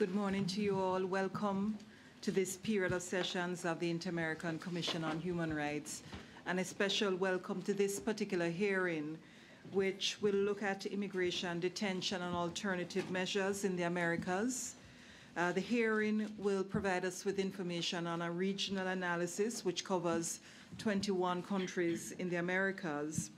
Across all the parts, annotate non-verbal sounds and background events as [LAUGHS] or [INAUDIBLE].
Good morning to you all. Welcome to this period of sessions of the Inter-American Commission on Human Rights, and a special welcome to this particular hearing, which will look at immigration, detention, and alternative measures in the Americas. Uh, the hearing will provide us with information on a regional analysis which covers 21 countries in the Americas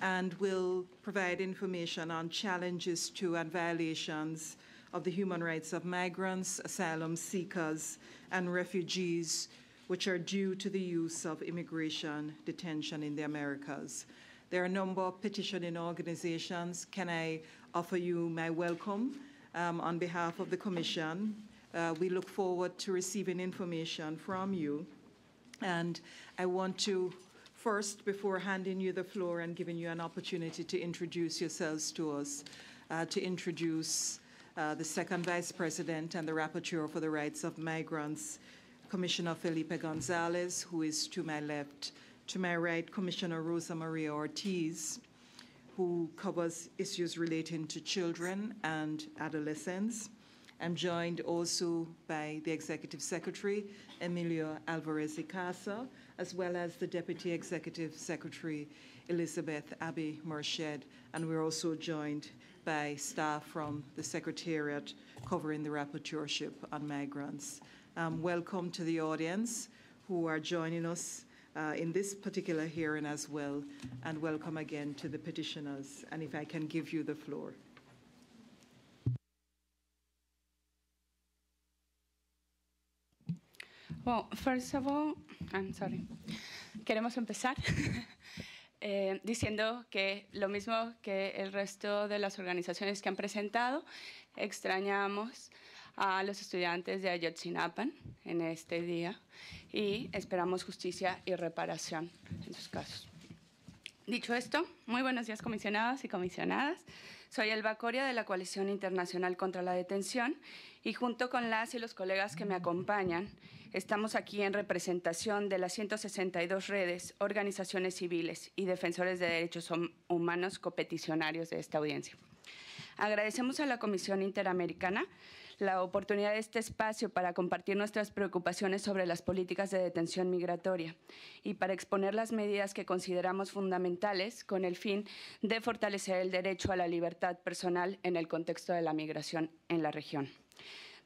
and will provide information on challenges to and violations of the human rights of migrants, asylum seekers, and refugees, which are due to the use of immigration detention in the Americas. There are a number of petitioning organizations. Can I offer you my welcome um, on behalf of the Commission? Uh, we look forward to receiving information from you. And I want to first, before handing you the floor and giving you an opportunity to introduce yourselves to us, uh, to introduce uh, the second vice president and the rapporteur for the rights of migrants, Commissioner Felipe Gonzalez, who is to my left. To my right, Commissioner Rosa Maria Ortiz, who covers issues relating to children and adolescents. I'm joined also by the Executive Secretary, Emilio Alvarez Icasa, as well as the Deputy Executive Secretary, Elizabeth Abbey Merched, and we're also joined by staff from the Secretariat covering the rapporteurship on migrants. Um, welcome to the audience who are joining us uh, in this particular hearing as well, and welcome again to the petitioners. And if I can give you the floor. Well, first of all, I'm sorry. Queremos empezar. [LAUGHS] Eh, diciendo que lo mismo que el resto de las organizaciones que han presentado, extrañamos a los estudiantes de Ayotzinapan en este día y esperamos justicia y reparación en sus casos. Dicho esto, muy buenos días comisionados y comisionadas. Soy Elba Coria de la Coalición Internacional contra la Detención y junto con las y los colegas que me acompañan Estamos aquí en representación de las 162 redes, organizaciones civiles y defensores de derechos humanos copeticionarios de esta audiencia. Agradecemos a la Comisión Interamericana la oportunidad de este espacio para compartir nuestras preocupaciones sobre las políticas de detención migratoria y para exponer las medidas que consideramos fundamentales con el fin de fortalecer el derecho a la libertad personal en el contexto de la migración en la región.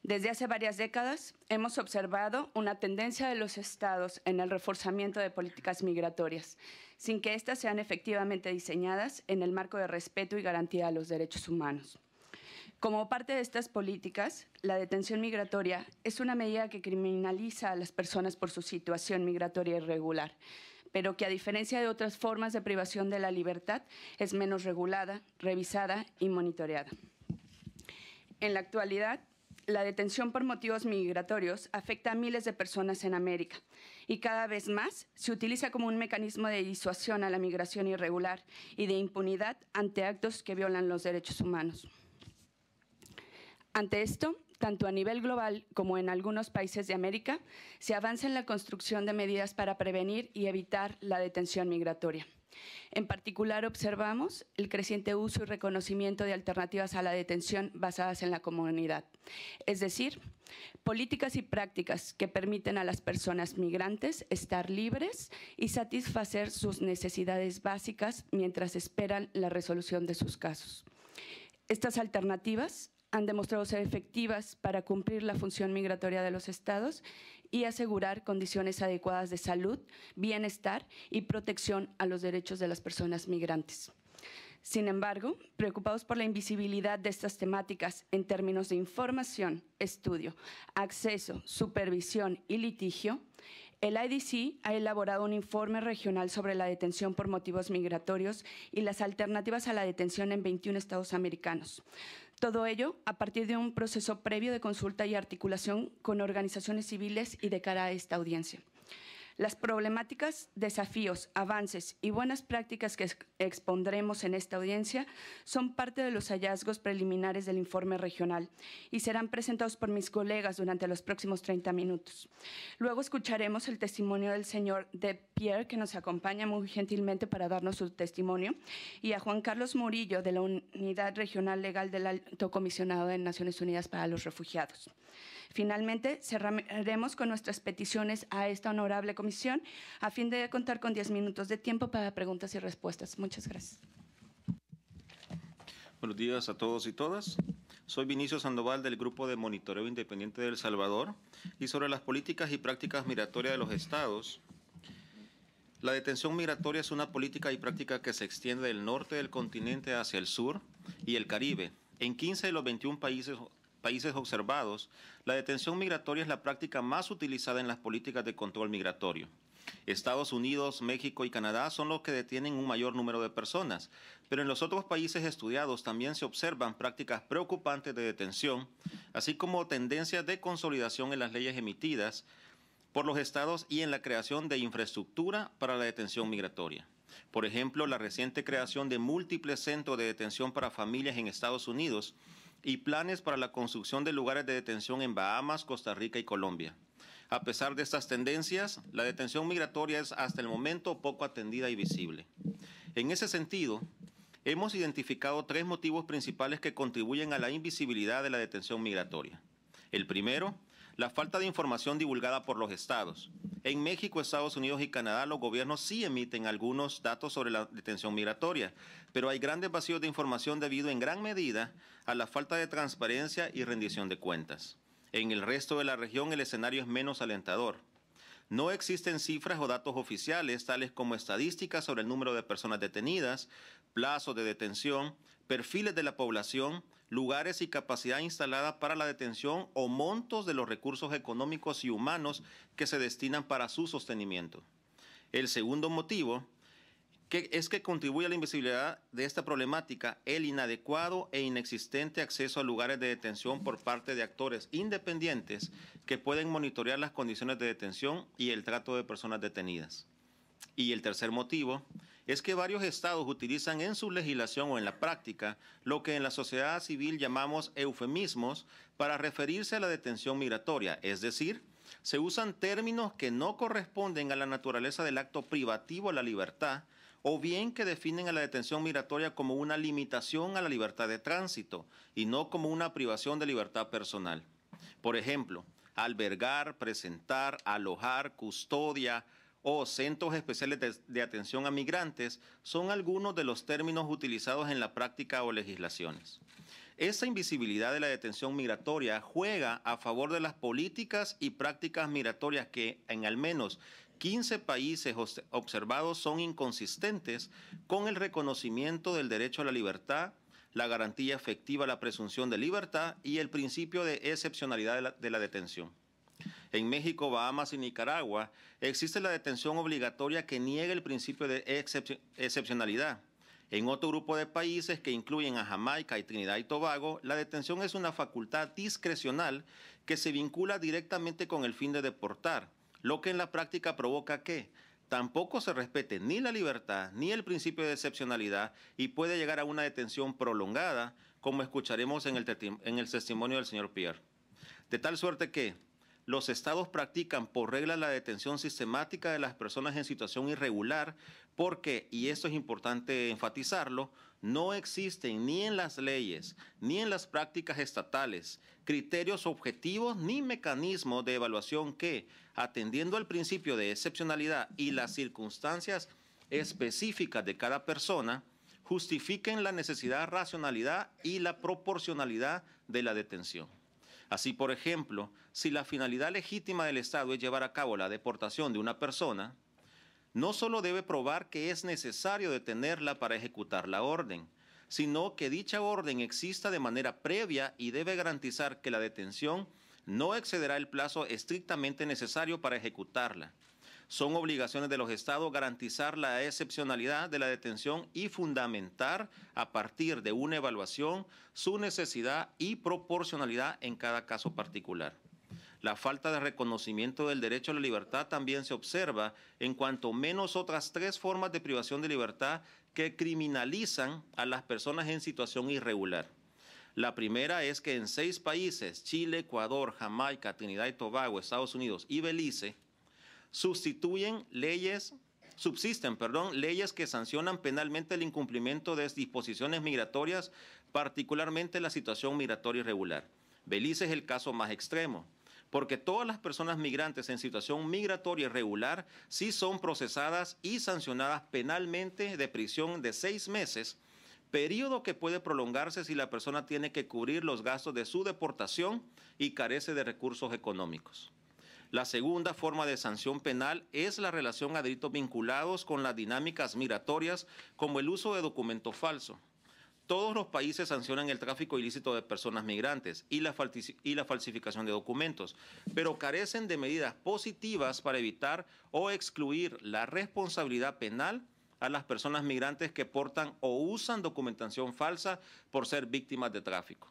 Desde hace varias décadas hemos observado una tendencia de los estados en el reforzamiento de políticas migratorias, sin que éstas sean efectivamente diseñadas en el marco de respeto y garantía de los derechos humanos. Como parte de estas políticas, la detención migratoria es una medida que criminaliza a las personas por su situación migratoria irregular, pero que a diferencia de otras formas de privación de la libertad, es menos regulada, revisada y monitoreada. En la actualidad, la detención por motivos migratorios afecta a miles de personas en América y cada vez más se utiliza como un mecanismo de disuasión a la migración irregular y de impunidad ante actos que violan los derechos humanos. Ante esto, tanto a nivel global como en algunos países de América, se avanza en la construcción de medidas para prevenir y evitar la detención migratoria. En particular, observamos el creciente uso y reconocimiento de alternativas a la detención basadas en la comunidad, es decir, políticas y prácticas que permiten a las personas migrantes estar libres y satisfacer sus necesidades básicas mientras esperan la resolución de sus casos. Estas alternativas han demostrado ser efectivas para cumplir la función migratoria de los estados y asegurar condiciones adecuadas de salud, bienestar y protección a los derechos de las personas migrantes. Sin embargo, preocupados por la invisibilidad de estas temáticas en términos de información, estudio, acceso, supervisión y litigio, el IDC ha elaborado un informe regional sobre la detención por motivos migratorios y las alternativas a la detención en 21 estados americanos. Todo ello a partir de un proceso previo de consulta y articulación con organizaciones civiles y de cara a esta audiencia. Las problemáticas, desafíos, avances y buenas prácticas que expondremos en esta audiencia son parte de los hallazgos preliminares del informe regional y serán presentados por mis colegas durante los próximos 30 minutos. Luego escucharemos el testimonio del señor De Pierre, que nos acompaña muy gentilmente para darnos su testimonio, y a Juan Carlos Murillo, de la Unidad Regional Legal del Alto Comisionado de Naciones Unidas para los Refugiados. Finalmente, cerraremos con nuestras peticiones a esta honorable comisión a fin de contar con 10 minutos de tiempo para preguntas y respuestas. Muchas gracias. Buenos días a todos y todas. Soy Vinicio Sandoval del Grupo de Monitoreo Independiente del El Salvador y sobre las políticas y prácticas migratorias de los estados. La detención migratoria es una política y práctica que se extiende del norte del continente hacia el sur y el Caribe, en 15 de los 21 países países observados, la detención migratoria es la práctica más utilizada en las políticas de control migratorio. Estados Unidos, México y Canadá son los que detienen un mayor número de personas, pero en los otros países estudiados también se observan prácticas preocupantes de detención, así como tendencias de consolidación en las leyes emitidas por los estados y en la creación de infraestructura para la detención migratoria. Por ejemplo, la reciente creación de múltiples centros de detención para familias en Estados Unidos y planes para la construcción de lugares de detención en Bahamas, Costa Rica y Colombia. A pesar de estas tendencias, la detención migratoria es hasta el momento poco atendida y visible. En ese sentido, hemos identificado tres motivos principales que contribuyen a la invisibilidad de la detención migratoria. El primero la falta de información divulgada por los estados. En México, Estados Unidos y Canadá los gobiernos sí emiten algunos datos sobre la detención migratoria, pero hay grandes vacíos de información debido en gran medida a la falta de transparencia y rendición de cuentas. En el resto de la región el escenario es menos alentador. No existen cifras o datos oficiales, tales como estadísticas sobre el número de personas detenidas, plazo de detención, perfiles de la población, lugares y capacidad instalada para la detención o montos de los recursos económicos y humanos que se destinan para su sostenimiento. El segundo motivo que es que contribuye a la invisibilidad de esta problemática el inadecuado e inexistente acceso a lugares de detención por parte de actores independientes que pueden monitorear las condiciones de detención y el trato de personas detenidas. Y el tercer motivo es que varios estados utilizan en su legislación o en la práctica lo que en la sociedad civil llamamos eufemismos para referirse a la detención migratoria, es decir, se usan términos que no corresponden a la naturaleza del acto privativo a la libertad, o bien que definen a la detención migratoria como una limitación a la libertad de tránsito y no como una privación de libertad personal. Por ejemplo, albergar, presentar, alojar, custodia, o centros especiales de, atención a migrantes son algunos de los términos utilizados en la práctica o legislaciones. Esa invisibilidad de la detención migratoria juega a favor de las políticas y prácticas migratorias que en al menos 15 países observados son inconsistentes con el reconocimiento del derecho a la libertad, la garantía efectiva a la presunción de libertad y el principio de excepcionalidad de la detención. En México, Bahamas y Nicaragua existe la detención obligatoria que niega el principio de excepcionalidad. En otro grupo de países que incluyen a Jamaica y Trinidad y Tobago, la detención es una facultad discrecional que se vincula directamente con el fin de deportar, lo que en la práctica provoca que tampoco se respete ni la libertad ni el principio de excepcionalidad y puede llegar a una detención prolongada, como escucharemos en el testimonio del señor Pierre. De tal suerte que los estados practican por regla la detención sistemática de las personas en situación irregular porque, y esto es importante enfatizarlo, no existen ni en las leyes ni en las prácticas estatales criterios objetivos ni mecanismos de evaluación que, atendiendo al principio de excepcionalidad y las circunstancias específicas de cada persona, justifiquen la necesidad, racionalidad y la proporcionalidad de la detención. Así, por ejemplo, si la finalidad legítima del Estado es llevar a cabo la deportación de una persona, no solo debe probar que es necesario detenerla para ejecutar la orden, sino que dicha orden exista de manera previa y debe garantizar que la detención no excederá el plazo estrictamente necesario para ejecutarla. Son obligaciones de los estados garantizar la excepcionalidad de la detención y fundamentar a partir de una evaluación su necesidad y proporcionalidad en cada caso particular. La falta de reconocimiento del derecho a la libertad también se observa en cuanto menos otras tres formas de privación de libertad que criminalizan a las personas en situación irregular. La primera es que en seis países, Chile, Ecuador, Jamaica, Trinidad y Tobago, Estados Unidos y Belice, sustituyen leyes, subsisten, perdón, leyes que sancionan penalmente el incumplimiento de disposiciones migratorias, particularmente la situación migratoria irregular. Belice es el caso más extremo porque todas las personas migrantes en situación migratoria irregular sí son procesadas y sancionadas penalmente de prisión de seis meses, periodo que puede prolongarse si la persona tiene que cubrir los gastos de su deportación y carece de recursos económicos. La segunda forma de sanción penal es la relación a delitos vinculados con las dinámicas migratorias, como el uso de documento falso. Todos los países sancionan el tráfico ilícito de personas migrantes y la, y la, falsificación de documentos, pero carecen de medidas positivas para evitar o excluir la responsabilidad penal a las personas migrantes que portan o usan documentación falsa por ser víctimas de tráfico.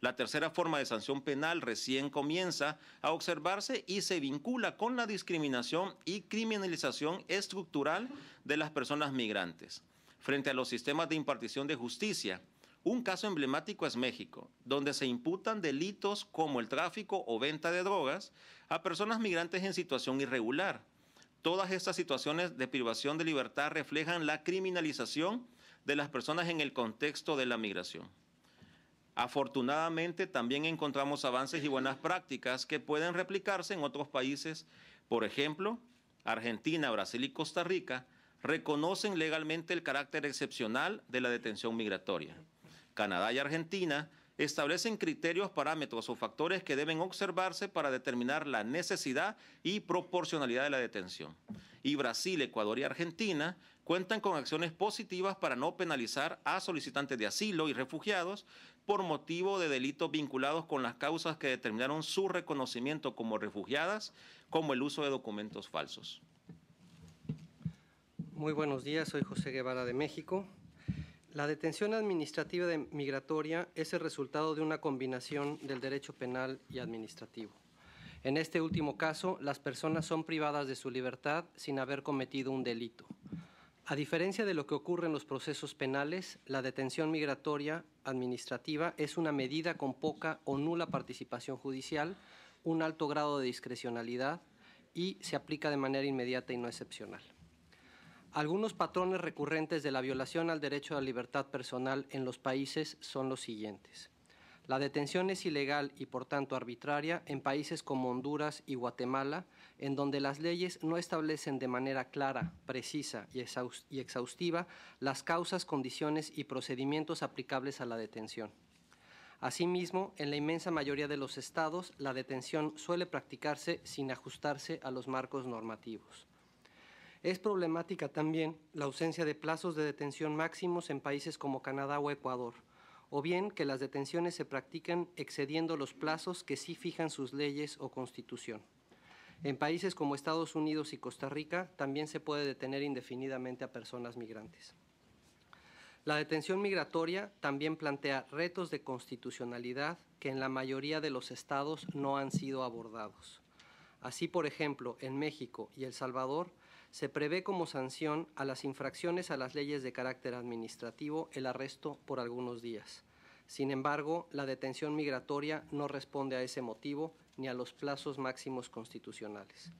La tercera forma de sanción penal recién comienza a observarse y se vincula con la discriminación y criminalización estructural de las personas migrantes. Frente a los sistemas de impartición de justicia, un caso emblemático es México, donde se imputan delitos como el tráfico o venta de drogas a personas migrantes en situación irregular. Todas estas situaciones de privación de libertad reflejan la criminalización de las personas en el contexto de la migración. Afortunadamente también encontramos avances y buenas prácticas que pueden replicarse en otros países. Por ejemplo, Argentina, Brasil y Costa Rica reconocen legalmente el carácter excepcional de la detención migratoria. Canadá y Argentina establecen criterios, parámetros o factores que deben observarse para determinar la necesidad y proporcionalidad de la detención. Y Brasil, Ecuador y Argentina cuentan con acciones positivas para no penalizar a solicitantes de asilo y refugiados por motivo de delitos vinculados con las causas que determinaron su reconocimiento como refugiadas, como el uso de documentos falsos. Muy buenos días, soy José Guevara de México. La detención administrativa de migratoria es el resultado de una combinación del derecho penal y administrativo. En este último caso, las personas son privadas de su libertad sin haber cometido un delito. A diferencia de lo que ocurre en los procesos penales, la detención migratoria administrativa es una medida con poca o nula participación judicial, un alto grado de discrecionalidad y se aplica de manera inmediata y no excepcional. Algunos patrones recurrentes de la violación al derecho a la libertad personal en los países son los siguientes. La detención es ilegal y por tanto arbitraria en países como Honduras y Guatemala, en donde las leyes no establecen de manera clara, precisa y exhaustiva las causas, condiciones y procedimientos aplicables a la detención. Asimismo, en la inmensa mayoría de los estados, la detención suele practicarse sin ajustarse a los marcos normativos. Es problemática también la ausencia de plazos de detención máximos en países como Canadá o Ecuador, o bien que las detenciones se practican excediendo los plazos que sí fijan sus leyes o constitución. En países como Estados Unidos y Costa Rica también se puede detener indefinidamente a personas migrantes. La detención migratoria también plantea retos de constitucionalidad que en la mayoría de los estados no han sido abordados. Así, por ejemplo, en México y El Salvador, se prevé como sanción a las infracciones a las leyes de carácter administrativo el arresto por algunos días. Sin embargo, la detención migratoria no responde a ese motivo ni a los plazos máximos constitucionales.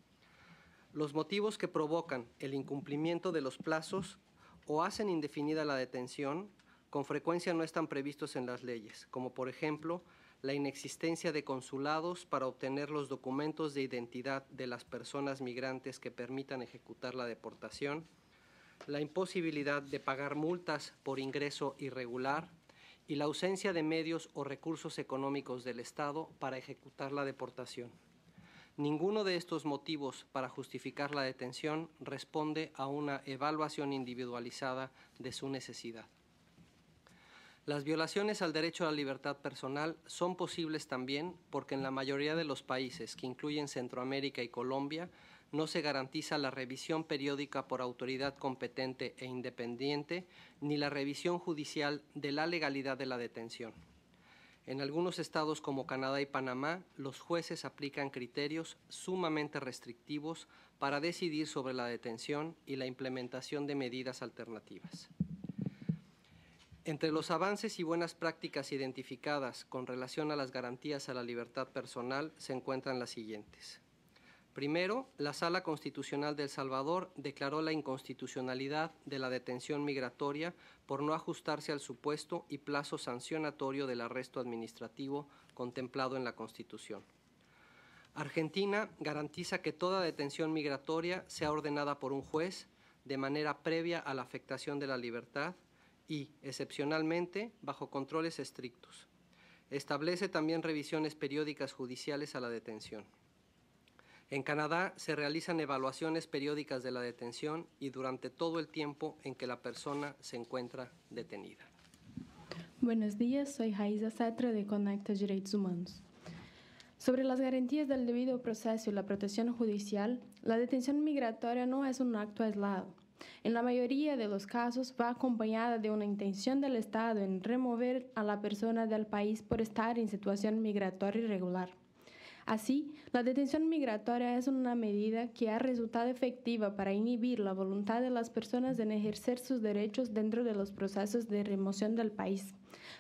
Los motivos que provocan el incumplimiento de los plazos o hacen indefinida la detención con frecuencia no están previstos en las leyes, como por ejemplo la inexistencia de consulados para obtener los documentos de identidad de las personas migrantes que permitan ejecutar la deportación, la imposibilidad de pagar multas por ingreso irregular y la ausencia de medios o recursos económicos del Estado para ejecutar la deportación. Ninguno de estos motivos para justificar la detención responde a una evaluación individualizada de su necesidad. Las violaciones al derecho a la libertad personal son posibles también porque en la mayoría de los países, que incluyen Centroamérica y Colombia, no se garantiza la revisión periódica por autoridad competente e independiente, ni la revisión judicial de la legalidad de la detención. En algunos estados como Canadá y Panamá, los jueces aplican criterios sumamente restrictivos para decidir sobre la detención y la implementación de medidas alternativas. Entre los avances y buenas prácticas identificadas con relación a las garantías a la libertad personal se encuentran las siguientes. Primero, la Sala Constitucional de El Salvador declaró la inconstitucionalidad de la detención migratoria por no ajustarse al supuesto y plazo sancionatorio del arresto administrativo contemplado en la Constitución. Argentina garantiza que toda detención migratoria sea ordenada por un juez de manera previa a la afectación de la libertad y, excepcionalmente, bajo controles estrictos. Establece también revisiones periódicas judiciales a la detención. En Canadá se realizan evaluaciones periódicas de la detención y durante todo el tiempo en que la persona se encuentra detenida. Buenos días, soy Jaiza Satra de Conecta Derechos Humanos. Sobre las garantías del debido proceso y la protección judicial, la detención migratoria no es un acto aislado, en la mayoría de los casos va acompañada de una intención del Estado en remover a la persona del país por estar en situación migratoria irregular. Así, la detención migratoria es una medida que ha resultado efectiva para inhibir la voluntad de las personas en ejercer sus derechos dentro de los procesos de remoción del país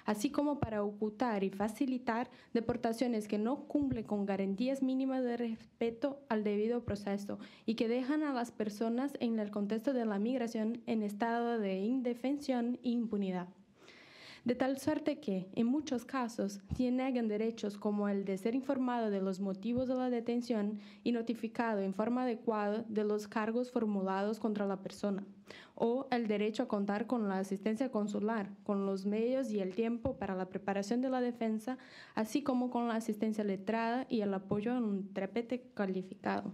así como para ocultar y facilitar deportaciones que no cumplen con garantías mínimas de respeto al debido proceso y que dejan a las personas en el contexto de la migración en estado de indefensión e impunidad de tal suerte que, en muchos casos, se derechos como el de ser informado de los motivos de la detención y notificado en forma adecuada de los cargos formulados contra la persona, o el derecho a contar con la asistencia consular, con los medios y el tiempo para la preparación de la defensa, así como con la asistencia letrada y el apoyo en un trépete calificado.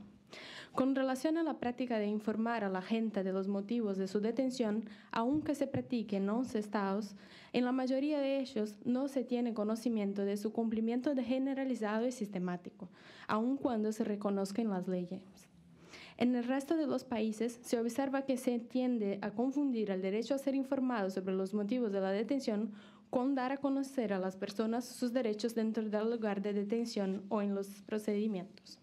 Con relación a la práctica de informar a la gente de los motivos de su detención, aunque se practique en 11 estados, en la mayoría de ellos no se tiene conocimiento de su cumplimiento generalizado y sistemático, aun cuando se reconozcan las leyes. En el resto de los países se observa que se tiende a confundir el derecho a ser informado sobre los motivos de la detención con dar a conocer a las personas sus derechos dentro del lugar de detención o en los procedimientos.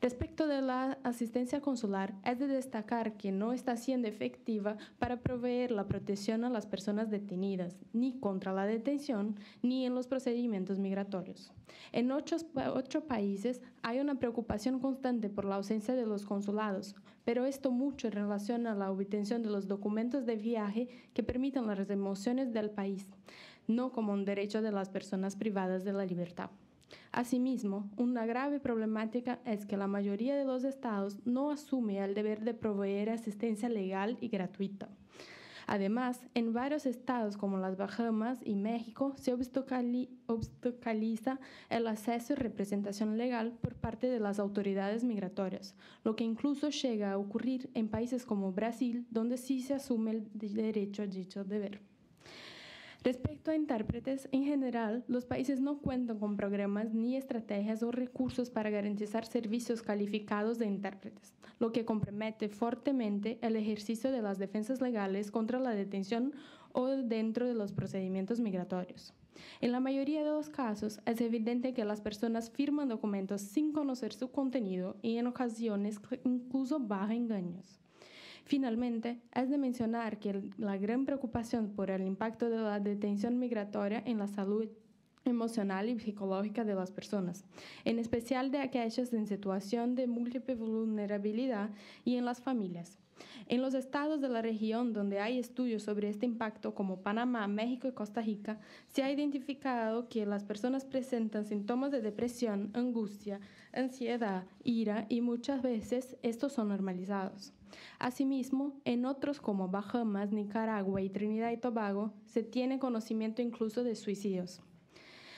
Respecto de la asistencia consular, es de destacar que no está siendo efectiva para proveer la protección a las personas detenidas, ni contra la detención, ni en los procedimientos migratorios. En ocho, países hay una preocupación constante por la ausencia de los consulados, pero esto mucho en relación a la obtención de los documentos de viaje que permitan las remociones del país, no como un derecho de las personas privadas de la libertad. Asimismo, una grave problemática es que la mayoría de los estados no asume el deber de proveer asistencia legal y gratuita. Además, en varios estados como las Bahamas y México se obstaculiza el acceso y representación legal por parte de las autoridades migratorias, lo que incluso llega a ocurrir en países como Brasil, donde sí se asume el derecho a dicho deber. Respecto a intérpretes, en general, los países no cuentan con programas ni estrategias o recursos para garantizar servicios calificados de intérpretes, lo que compromete fuertemente el ejercicio de las defensas legales contra la detención o dentro de los procedimientos migratorios. En la mayoría de los casos, es evidente que las personas firman documentos sin conocer su contenido y en ocasiones incluso bajo engaños. Finalmente, es de mencionar que la gran preocupación por el impacto de la detención migratoria en la salud emocional y psicológica de las personas, en especial de aquellas en situación de múltiple vulnerabilidad y en las familias. En los estados de la región donde hay estudios sobre este impacto, como Panamá, México y Costa Rica, se ha identificado que las personas presentan síntomas de depresión, angustia, ansiedad, ira y muchas veces estos son normalizados. Asimismo, en otros como Bahamas, Nicaragua y Trinidad y Tobago se tiene conocimiento incluso de suicidios.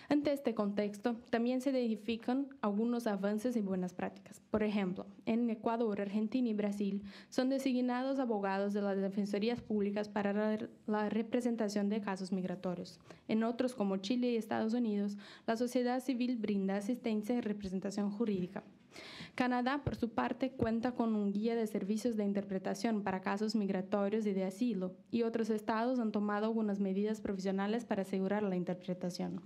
Ante este contexto, también se identifican algunos avances y buenas prácticas. Por ejemplo, en Ecuador, Argentina y Brasil son designados abogados de las defensorías públicas para la representación de casos migratorios. En otros, como Chile y Estados Unidos, la sociedad civil brinda asistencia y representación jurídica. Canadá, por su parte, cuenta con un guía de servicios de interpretación para casos migratorios y de asilo, y otros estados han tomado algunas medidas profesionales para asegurar la interpretación.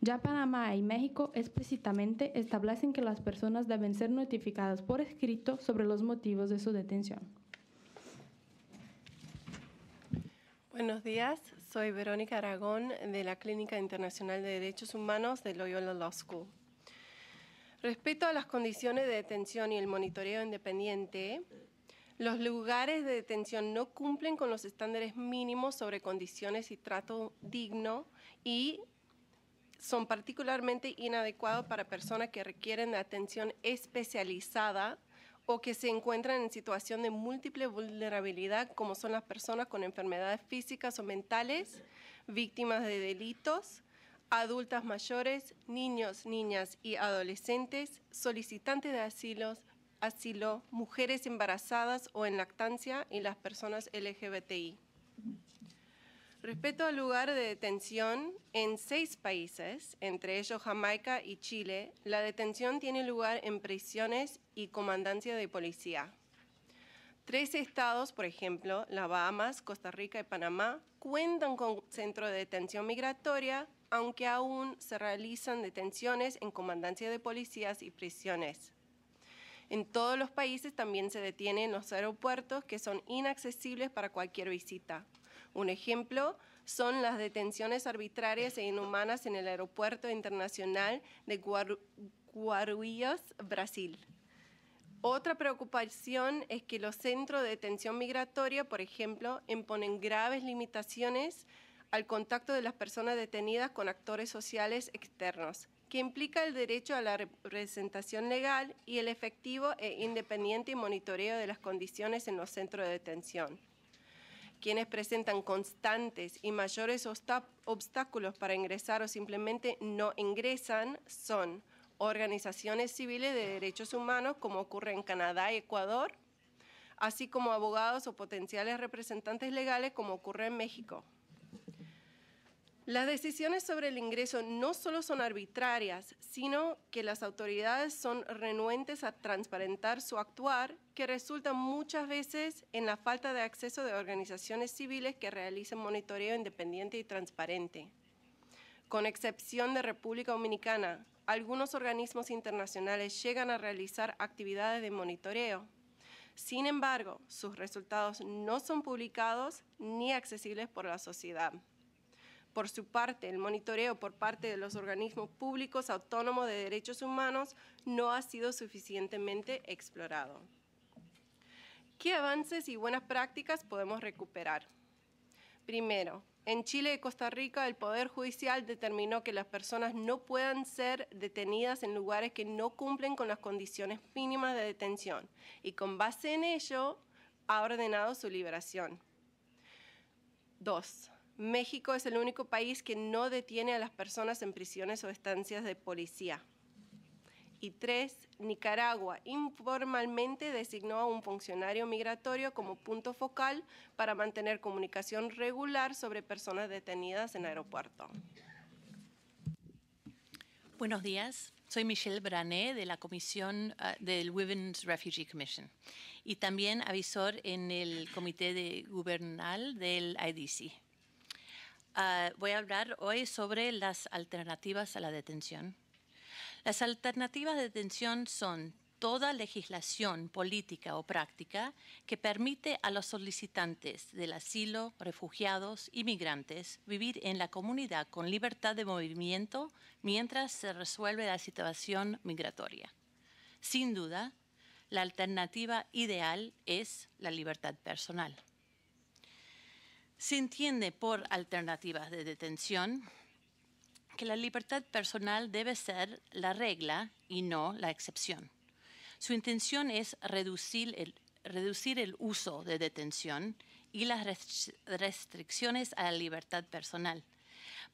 Ya Panamá y México explícitamente establecen que las personas deben ser notificadas por escrito sobre los motivos de su detención. Buenos días, soy Verónica Aragón de la Clínica Internacional de Derechos Humanos de Loyola Law School. Respecto a las condiciones de detención y el monitoreo independiente, los lugares de detención no cumplen con los estándares mínimos sobre condiciones y trato digno y son particularmente inadecuados para personas que requieren atención especializada o que se encuentran en situación de múltiple vulnerabilidad, como son las personas con enfermedades físicas o mentales, víctimas de delitos, adultas mayores, niños, niñas y adolescentes, solicitantes de asilos, asilo, mujeres embarazadas o en lactancia y las personas LGBTI. Respecto al lugar de detención, en seis países, entre ellos Jamaica y Chile, la detención tiene lugar en prisiones y comandancia de policía. Tres estados, por ejemplo, las Bahamas, Costa Rica y Panamá, cuentan con centro de detención migratoria aunque aún se realizan detenciones en comandancia de policías y prisiones. En todos los países también se detienen los aeropuertos que son inaccesibles para cualquier visita. Un ejemplo son las detenciones arbitrarias e inhumanas en el Aeropuerto Internacional de Guarulhos, Brasil. Otra preocupación es que los centros de detención migratoria, por ejemplo, imponen graves limitaciones al contacto de las personas detenidas con actores sociales externos, que implica el derecho a la representación legal y el efectivo e independiente monitoreo de las condiciones en los centros de detención. Quienes presentan constantes y mayores obstáculos para ingresar o simplemente no ingresan son organizaciones civiles de derechos humanos, como ocurre en Canadá y Ecuador, así como abogados o potenciales representantes legales, como ocurre en México. Las decisiones sobre el ingreso no solo son arbitrarias, sino que las autoridades son renuentes a transparentar su actuar, que resulta muchas veces en la falta de acceso de organizaciones civiles que realicen monitoreo independiente y transparente. Con excepción de República Dominicana, algunos organismos internacionales llegan a realizar actividades de monitoreo. Sin embargo, sus resultados no son publicados ni accesibles por la sociedad. Por su parte, el monitoreo por parte de los organismos públicos autónomos de derechos humanos no ha sido suficientemente explorado. ¿Qué avances y buenas prácticas podemos recuperar? Primero, en Chile y Costa Rica, el Poder Judicial determinó que las personas no puedan ser detenidas en lugares que no cumplen con las condiciones mínimas de detención y con base en ello ha ordenado su liberación. Dos, México es el único país que no detiene a las personas en prisiones o estancias de policía. Y tres, Nicaragua informalmente designó a un funcionario migratorio como punto focal para mantener comunicación regular sobre personas detenidas en aeropuerto. Buenos días. Soy Michelle Brané de la Comisión ah, del Women's Refugee Commission y también avisor en el Comité de Gubernal del IDC. Ah, voy a hablar hoy sobre las alternativas a la detención. Las alternativas de detención son toda legislación política o práctica que permite a los solicitantes del asilo, refugiados y migrantes vivir en la comunidad con libertad de movimiento mientras se resuelve la situación migratoria. Sin duda, la alternativa ideal es la libertad personal. Se entiende por alternativas de detención que la libertad personal debe ser la regla y no la excepción. Su intención es reducir el, uso de detención y las restricciones a la libertad personal.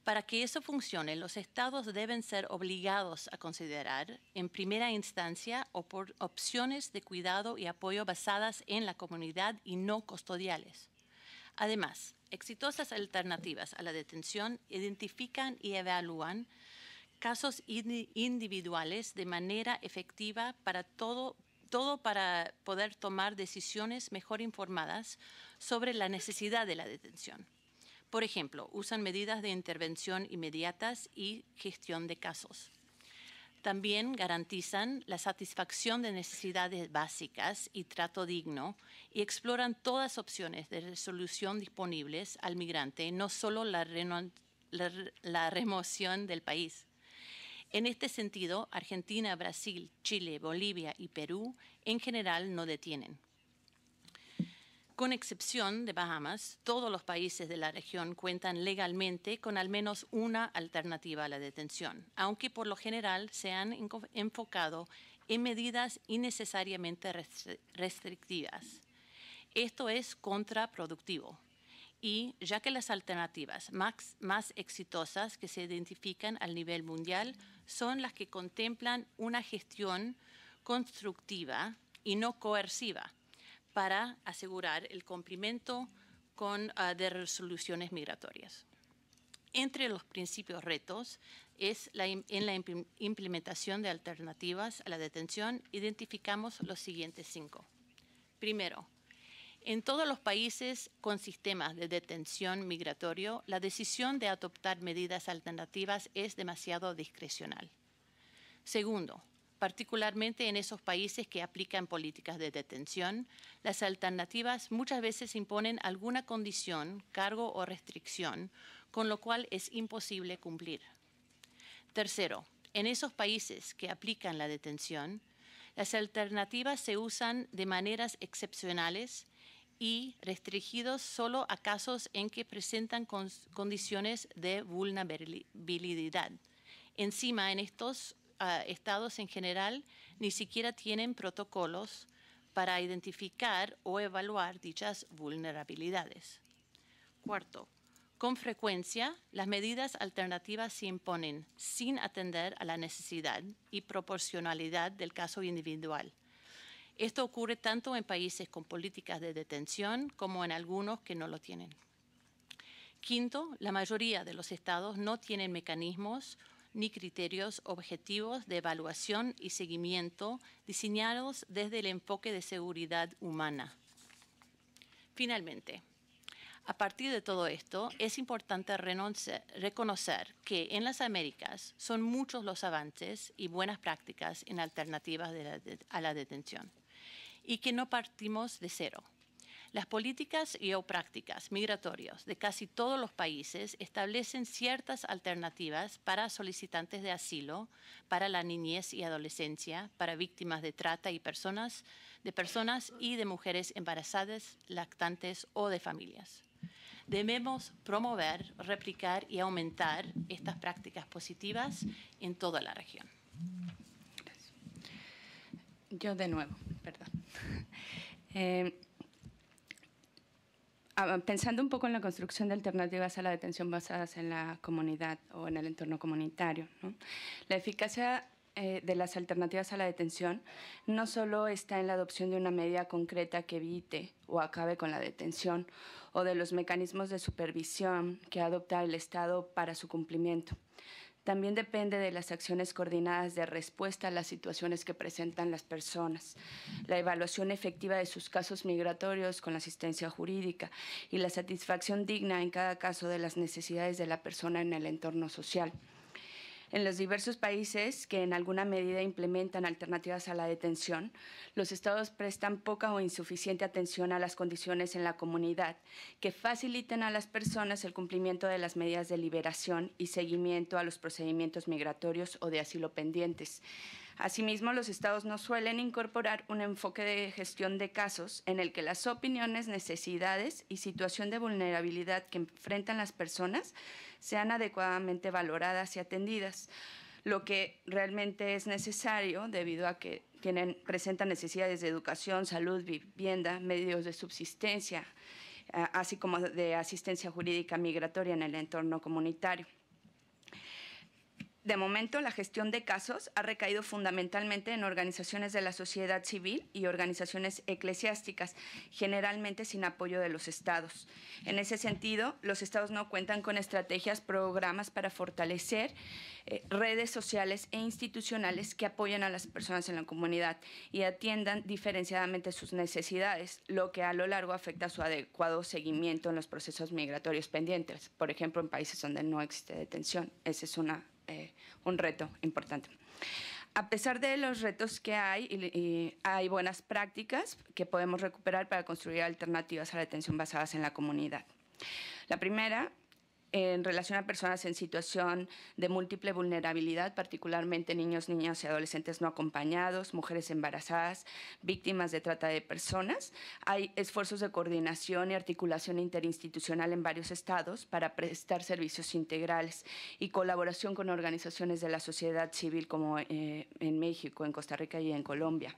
Para que eso funcione, los estados deben ser obligados a considerar, en primera instancia, por opciones de cuidado y apoyo basadas en la comunidad y no custodiales. Además, exitosas alternativas a la detención identifican y evalúan casos individuales de manera efectiva para todo para poder tomar decisiones mejor informadas sobre la necesidad de la detención. Por ejemplo, usan medidas de intervención inmediatas y gestión de casos. También garantizan la satisfacción de necesidades básicas y trato digno y exploran todas opciones de resolución disponibles al migrante, no solo la, la remoción del país. En este sentido, Argentina, Brasil, Chile, Bolivia y Perú en general no detienen. Con excepción de Bahamas, todos los países de la región cuentan legalmente con al menos una alternativa a la detención, aunque por lo general se han enfocado en medidas innecesariamente restrictivas. Esto es contraproductivo. Y ya que las alternativas más, exitosas que se identifican al nivel mundial son las que contemplan una gestión constructiva y no coerciva, para asegurar el cumplimiento ah, de resoluciones migratorias. Entre los principios retos es en la implementación de alternativas a la detención, identificamos los siguientes cinco. Primero, en todos los países con sistemas de detención migratorio, la decisión de adoptar medidas alternativas es demasiado discrecional. Segundo, particularmente en esos países que aplican políticas de detención, las alternativas muchas veces imponen alguna condición, cargo o restricción, con lo cual es imposible cumplir. Tercero, en esos países que aplican la detención, las alternativas se usan de maneras excepcionales y restringidos solo a casos en que presentan condiciones de vulnerabilidad. Encima, en estos estados en general ni siquiera tienen protocolos para identificar o evaluar dichas vulnerabilidades. Cuarto, con frecuencia, las medidas alternativas se imponen sin atender a la necesidad y proporcionalidad del caso individual. Esto ocurre tanto en países con políticas de detención como en algunos que no lo tienen. Quinto, la mayoría de los estados no tienen mecanismos ni criterios objetivos de evaluación y seguimiento diseñados desde el enfoque de seguridad humana. Finalmente, a partir de todo esto, es importante reconocer que en las Américas son muchos los avances y buenas prácticas en alternativas a la detención y que no partimos de cero las políticas y o prácticas migratorias de casi todos los países establecen ciertas alternativas para solicitantes de asilo, para la niñez y adolescencia, para víctimas de trata y personas, de personas y de mujeres embarazadas, lactantes o de familias. Debemos promover, replicar y aumentar estas prácticas positivas en toda la región. Yo de nuevo, perdón. [LAUGHS] Eh, pensando un poco en la construcción de alternativas a la detención basadas en la comunidad o en el entorno comunitario, la eficacia eh, de las alternativas a la detención no solo está en la adopción de una medida concreta que evite o acabe con la detención o de los mecanismos de supervisión que adopta el Estado para su cumplimiento, también depende de las acciones coordinadas de respuesta a las situaciones que presentan las personas, la evaluación efectiva de sus casos migratorios con la asistencia jurídica y la satisfacción digna en cada caso de las necesidades de la persona en el entorno social. En los diversos países que en alguna medida implementan alternativas a la detención, los estados prestan poca o insuficiente atención a las condiciones en la comunidad que faciliten a las personas el cumplimiento de las medidas de liberación y seguimiento a los procedimientos migratorios o de asilo pendientes. Asimismo, los estados no suelen incorporar un enfoque de gestión de casos en el que las opiniones, necesidades y situación de vulnerabilidad que enfrentan las personas sean adecuadamente valoradas y atendidas lo que realmente es necesario debido a que tienen, presentan necesidades de educación, salud, vivienda, medios de subsistencia, eh, así como de asistencia jurídica migratoria en el entorno comunitario. De momento, la gestión de casos ha recaído fundamentalmente en organizaciones de la sociedad civil y organizaciones eclesiásticas, generalmente sin apoyo de los estados. En ese sentido, los estados no cuentan con estrategias, programas para fortalecer eh, redes sociales e institucionales que apoyen a las personas en la comunidad y atiendan diferenciadamente sus necesidades, lo que a lo largo afecta su adecuado seguimiento en los procesos migratorios pendientes, por ejemplo, en países donde no existe detención. Esa es una eh, un reto importante. A pesar de los retos que hay, hay buenas prácticas que podemos recuperar para construir alternativas a la atención basadas en la comunidad. La primera en relación a personas en situación de múltiple vulnerabilidad, particularmente niños, niñas y adolescentes no acompañados, mujeres embarazadas, víctimas de trata de personas. Hay esfuerzos de coordinación y articulación interinstitucional en varios estados para prestar servicios integrales y colaboración con organizaciones de la sociedad civil como eh, en México, en Costa Rica y en Colombia.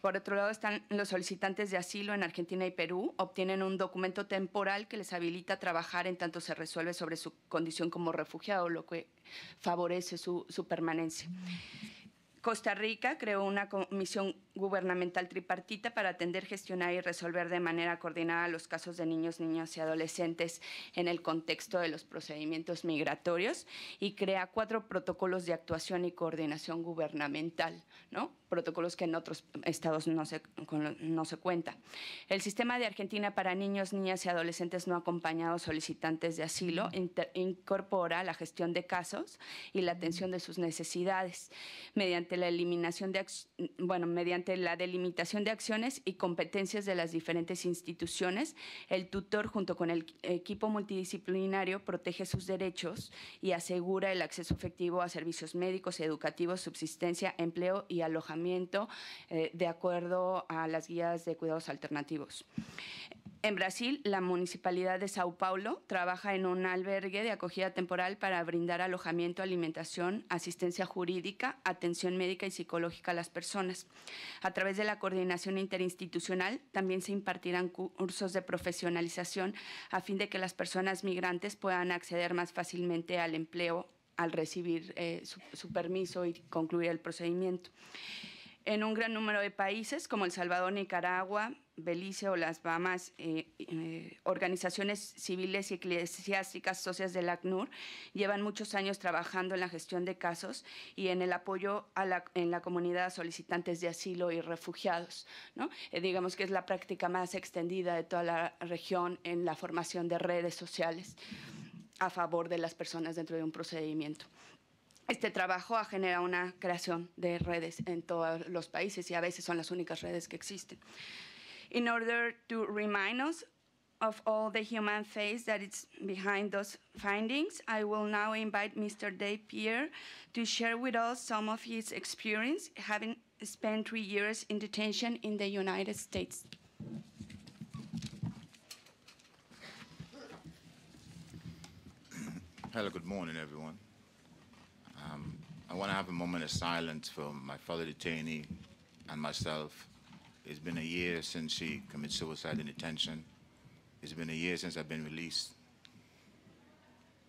Por otro lado, están los solicitantes de asilo en Argentina y Perú, obtienen un documento temporal que les habilita trabajar en tanto se resuelve sobre su condición como refugiado, lo que favorece su, su permanencia. Costa Rica creó una comisión gubernamental tripartita para atender, gestionar y resolver de manera coordinada los casos de niños, niñas y adolescentes en el contexto de los procedimientos migratorios y crea cuatro protocolos de actuación y coordinación gubernamental, ¿no? protocolos que en otros estados no se, no se cuenta. El sistema de Argentina para niños, niñas y adolescentes no acompañados solicitantes de asilo incorpora la gestión de casos y la atención de sus necesidades mediante la eliminación de bueno, mediante la delimitación de acciones y competencias de las diferentes instituciones, el tutor junto con el equipo multidisciplinario protege sus derechos y asegura el acceso efectivo a servicios médicos, educativos, subsistencia, empleo y alojamiento eh, de acuerdo a las guías de cuidados alternativos. En Brasil, la municipalidad de Sao Paulo trabaja en un albergue de acogida temporal para brindar alojamiento, alimentación, asistencia jurídica, atención médica y psicológica a las personas. A través de la coordinación interinstitucional también se impartirán cursos de profesionalización a fin de que las personas migrantes puedan acceder más fácilmente al empleo al recibir eh, su permiso y concluir el procedimiento en un gran número de países como El Salvador, Nicaragua, Belice o las Bahamas, eh, eh, organizaciones civiles y eclesiásticas socias del ACNUR llevan muchos años trabajando en la gestión de casos y en el apoyo en la comunidad a solicitantes de asilo y refugiados. Eh, digamos que es la práctica más extendida de toda la región en la formación de redes sociales a favor de las personas dentro de un procedimiento. este trabajo ha generado una creación de redes en todos los países y a veces son las únicas redes que existen. In order to remind us of all the human face that is behind those findings, I will now invite Mr. Dave Pierre to share with us some of his experience having spent three years in detention in the United States. Hello, good morning, everyone. I want to have a moment of silence for my fellow detainee and myself. It's been a year since she committed suicide in detention. It's been a year since I've been released.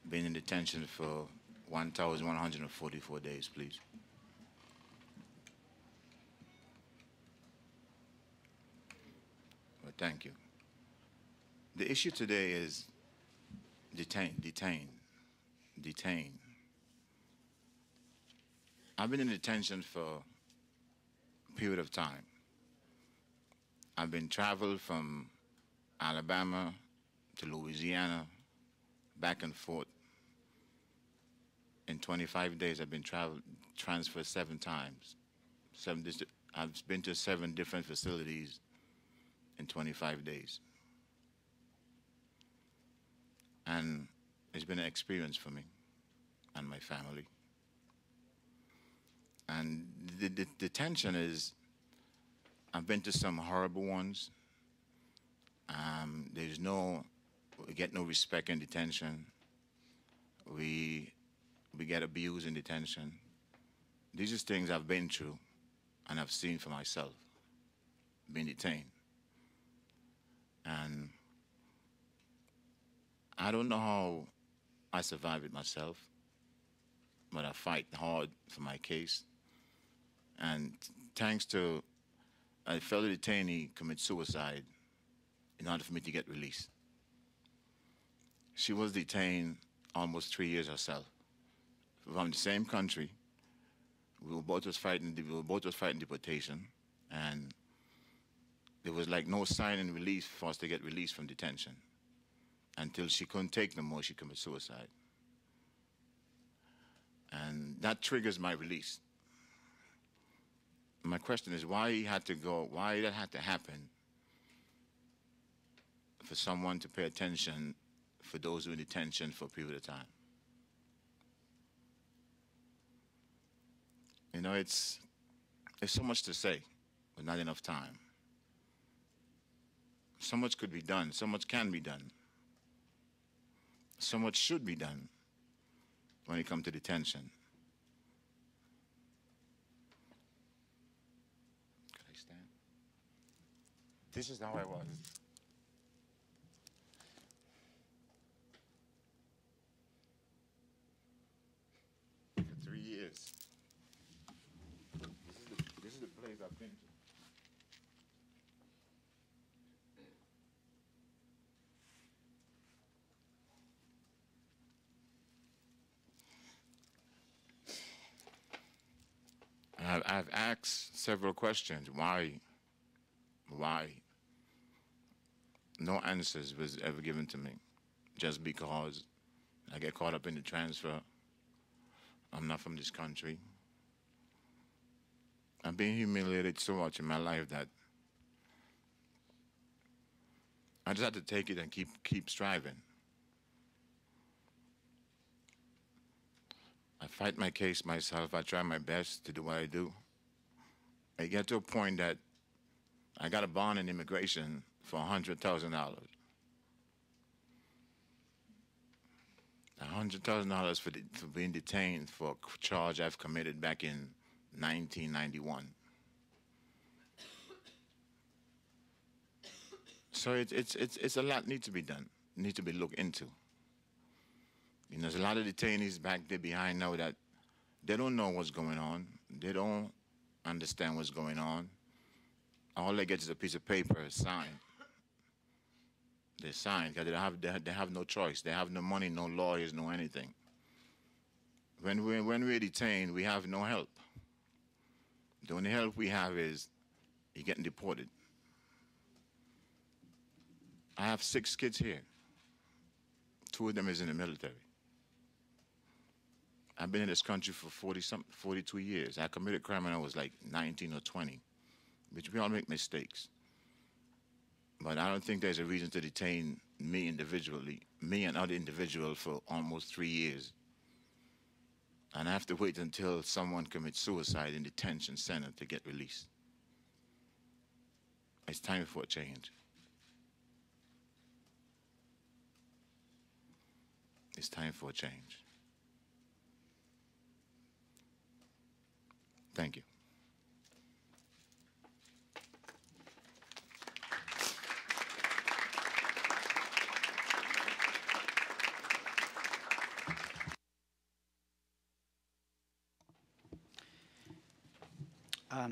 Been in detention for 1,144 days, please. Well, thank you. The issue today is detain, detain, detain. I've been in detention for a period of time. I've been traveled from Alabama to Louisiana, back and forth. In 25 days, I've been traveled, transferred seven times. Seven, I've been to seven different facilities in 25 days. And it's been an experience for me and my family. And the, the, the tension is I've been to some horrible ones. Um, there's no, we get no respect in detention. We, we get abused in detention. These are things I've been through and I've seen for myself, being detained. And I don't know how I survived it myself, but I fight hard for my case. And thanks to a fellow detainee commit suicide in order for me to get released. She was detained almost three years herself from the same country. We were both was fighting, we were both was fighting deportation, and there was like no sign in release for us to get released from detention until she couldn't take no more. She committed suicide, and that triggers my release my question is why he had to go, why that had to happen for someone to pay attention for those who in detention, for a period of time. You know, it's there's so much to say, but not enough time. So much could be done, so much can be done. So much should be done when it comes to detention. This is how I was. For three years. This is the, this is the place I've been to. I've asked several questions. Why? why. No answers was ever given to me just because I get caught up in the transfer. I'm not from this country. I've been humiliated so much in my life that I just had to take it and keep keep striving. I fight my case myself. I try my best to do what I do. I get to a point that I got a bond in immigration for $100,000. $100,000 for, for, being detained for a charge I've committed back in 1991. So it, it's, it's, it's a lot need to be done, need to be looked into. You know, there's a lot of detainees back there behind now that they don't know what's going on. They don't understand what's going on all they get is a piece of paper signed. They sign because they have they, they have no choice. They have no money, no lawyers, no anything. When we when we're detained, we have no help. The only help we have is you're getting deported. I have six kids here. Two of them is in the military. I've been in this country for 40 some, 42 years. I committed crime when I was like 19 or 20 which we all make mistakes. But I don't think there's a reason to detain me individually, me and other individuals for almost three years. And I have to wait until someone commits suicide in detention center to get released. It's time for a change. It's time for a change. Thank you.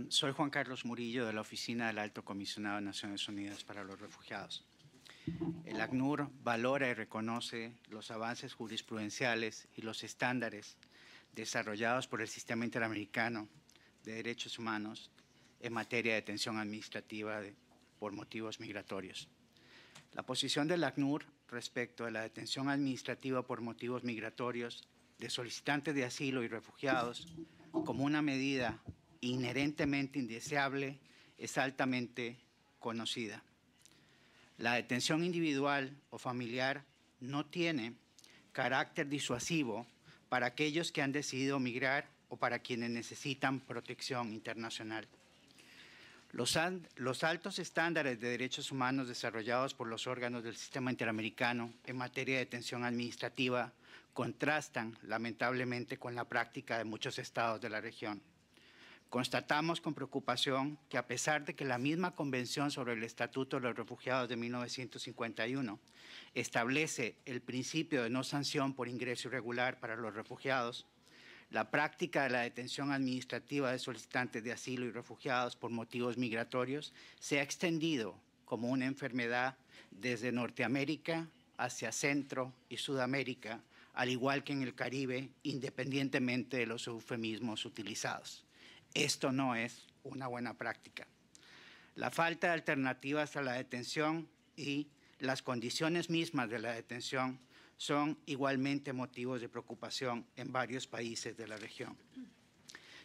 soy Juan Carlos Murillo de la Oficina del Alto Comisionado de Naciones Unidas para los Refugiados. El ACNUR valora y reconoce los avances jurisprudenciales y los estándares desarrollados por el Sistema Interamericano de Derechos Humanos en materia de detención administrativa por motivos migratorios. La posición del ACNUR respecto a la detención administrativa por motivos migratorios de solicitantes de asilo y refugiados como una medida inherentemente indeseable es altamente conocida. La detención individual o familiar no tiene carácter disuasivo para aquellos que han decidido migrar o para quienes necesitan protección internacional. Los, los, altos estándares de derechos humanos desarrollados por los órganos del sistema interamericano en materia de detención administrativa contrastan lamentablemente con la práctica de muchos estados de la región. Constatamos con preocupación que a pesar de que la misma Convención sobre el Estatuto de los Refugiados de 1951 establece el principio de no sanción por ingreso irregular para los refugiados, la práctica de la detención administrativa de solicitantes de asilo y refugiados por motivos migratorios se ha extendido como una enfermedad desde Norteamérica hacia Centro y Sudamérica, al igual que en el Caribe, independientemente de los eufemismos utilizados. Esto no es una buena práctica. La falta de alternativas a la detención y las condiciones mismas de la detención son igualmente motivos de preocupación en varios países de la región.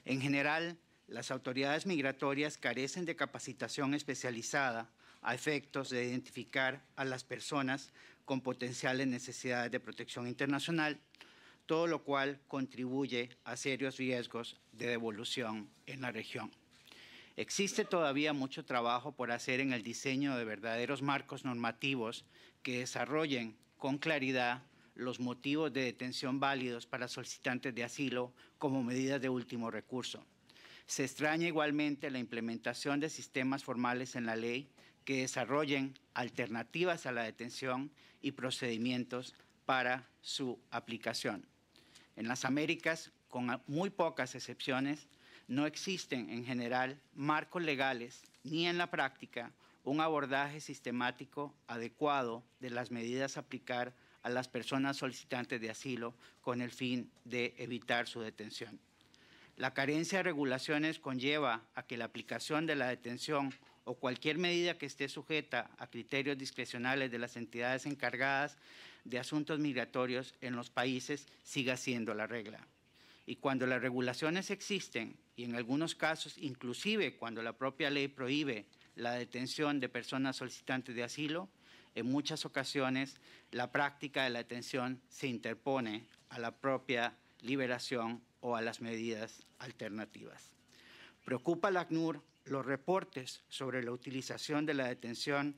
En general, las autoridades migratorias carecen de capacitación especializada a efectos de identificar a las personas con potenciales necesidades de protección internacional todo lo cual contribuye a serios riesgos de devolución en la región. Existe todavía mucho trabajo por hacer en el diseño de verdaderos marcos normativos que desarrollen con claridad los motivos de detención válidos para solicitantes de asilo como medidas de último recurso. Se extraña igualmente la implementación de sistemas formales en la ley que desarrollen alternativas a la detención y procedimientos para su aplicación. En las Américas, con muy pocas excepciones, no existen en general marcos legales ni en la práctica un abordaje sistemático adecuado de las medidas a aplicar a las personas solicitantes de asilo con el fin de evitar su detención. La carencia de regulaciones conlleva a que la aplicación de la detención o cualquier medida que esté sujeta a criterios discrecionales de las entidades encargadas de asuntos migratorios en los países siga siendo la regla. Y cuando las regulaciones existen, y en algunos casos inclusive cuando la propia ley prohíbe la detención de personas solicitantes de asilo, en muchas ocasiones la práctica de la detención se interpone a la propia liberación o a las medidas alternativas. Preocupa la ACNUR los reportes sobre la utilización de la detención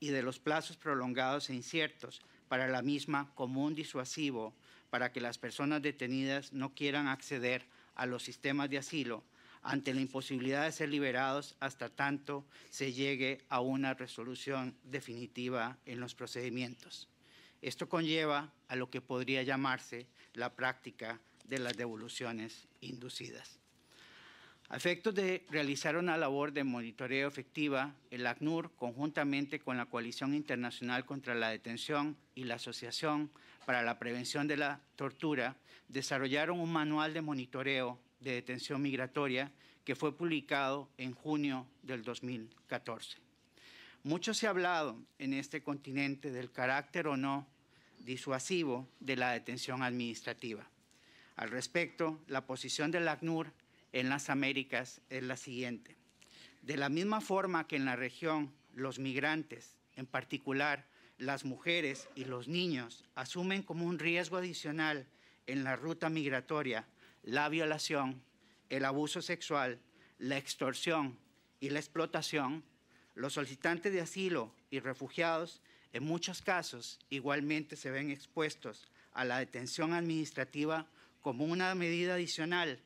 y de los plazos prolongados e inciertos para la misma como un disuasivo para que las personas detenidas no quieran acceder a los sistemas de asilo ante la imposibilidad de ser liberados hasta tanto se llegue a una resolución definitiva en los procedimientos. Esto conlleva a lo que podría llamarse la práctica de las devoluciones inducidas. A efectos de realizar una labor de monitoreo efectiva, el ACNUR, conjuntamente con la Coalición Internacional contra la Detención y la Asociación para la Prevención de la Tortura, desarrollaron un manual de monitoreo de detención migratoria que fue publicado en junio del 2014. Mucho se ha hablado en este continente del carácter o no disuasivo de la detención administrativa. Al respecto, la posición del ACNUR en las Américas es la siguiente. De la misma forma que en la región los migrantes, en particular las mujeres y los niños, asumen como un riesgo adicional en la ruta migratoria la violación, el abuso sexual, la extorsión y la explotación, los solicitantes de asilo y refugiados en muchos casos igualmente se ven expuestos a la detención administrativa como una medida adicional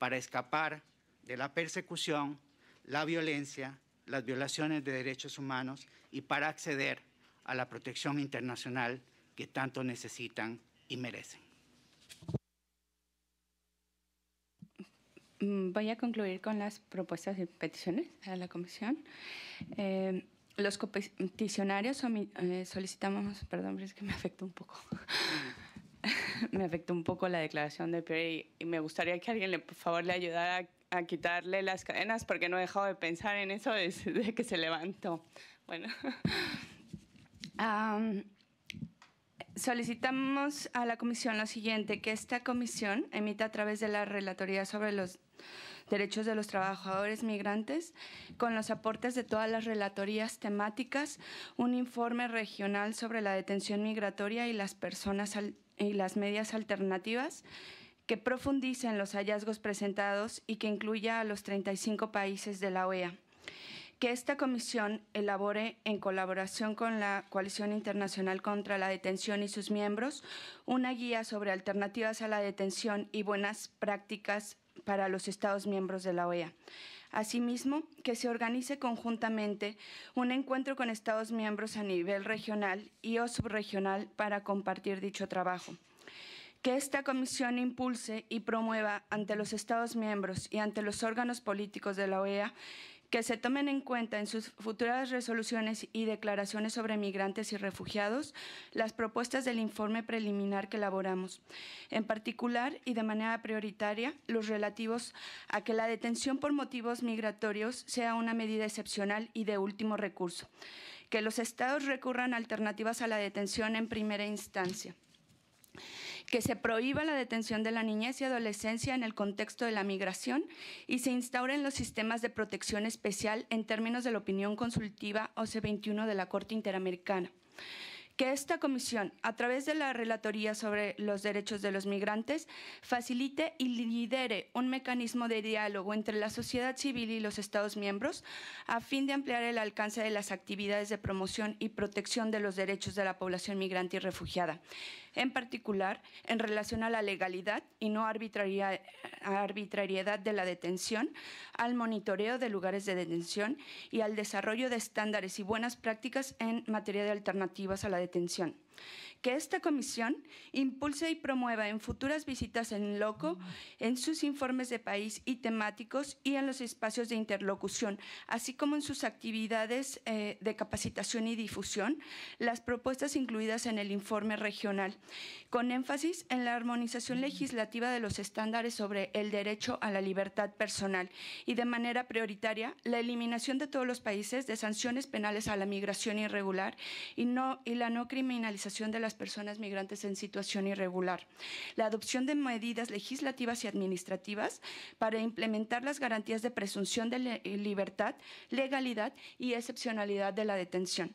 para escapar de la persecución, la violencia, las violaciones de derechos humanos y para acceder a la protección internacional que tanto necesitan y merecen. Mm, voy a concluir con las propuestas y peticiones a la Comisión. Eh, los peticionarios eh, solicitamos, perdón, es que me afecta un poco. [LAUGHS] me afectó un poco la declaración de Pierre y, me gustaría que alguien por favor le ayudara a, quitarle las cadenas porque no he dejado de pensar en eso desde [LAUGHS] que se levantó. Bueno. [LAUGHS] solicitamos a la comisión lo siguiente, que esta comisión emita a través de la Relatoría sobre los Derechos de los Trabajadores Migrantes, con los aportes de todas las relatorías temáticas, un informe regional sobre la detención migratoria y las personas al y las medias alternativas que profundicen los hallazgos presentados y que incluya a los 35 países de la OEA. Que esta comisión elabore, en colaboración con la Coalición Internacional contra la Detención y sus miembros, una guía sobre alternativas a la detención y buenas prácticas para los Estados miembros de la OEA. Asimismo, que se organice conjuntamente un encuentro con Estados miembros a nivel regional y o subregional para compartir dicho trabajo que esta comisión impulse y promueva ante los Estados miembros y ante los órganos políticos de la OEA que se tomen en cuenta en sus futuras resoluciones y declaraciones sobre migrantes y refugiados las propuestas del informe preliminar que elaboramos, en particular y de manera prioritaria los relativos a que la detención por motivos migratorios sea una medida excepcional y de último recurso, que los estados recurran alternativas a la detención en primera instancia que se prohíba la detención de la niñez y adolescencia en el contexto de la migración y se instauren los sistemas de protección especial en términos de la opinión consultiva OC21 de la Corte Interamericana que esta comisión, a través de la Relatoría sobre los Derechos de los Migrantes, facilite y lidere un mecanismo de diálogo entre la sociedad civil y los Estados miembros a fin de ampliar el alcance de las actividades de promoción y protección de los derechos de la población migrante y refugiada en particular en relación a la legalidad y no arbitrariedad de la detención, al monitoreo de lugares de detención y al desarrollo de estándares y buenas prácticas en materia de alternativas a la detención que esta comisión impulse y promueva en futuras visitas en loco, en sus informes de país y temáticos y en los espacios de interlocución, así como en sus actividades eh, de capacitación y difusión, las propuestas incluidas en el informe regional, con énfasis en la armonización legislativa de los estándares sobre el derecho a la libertad personal y de manera prioritaria la eliminación de todos los países de sanciones penales a la migración irregular y, y la no criminalización de las personas migrantes en situación irregular, la adopción de medidas legislativas y administrativas para implementar las garantías de presunción de libertad, legalidad y excepcionalidad de la detención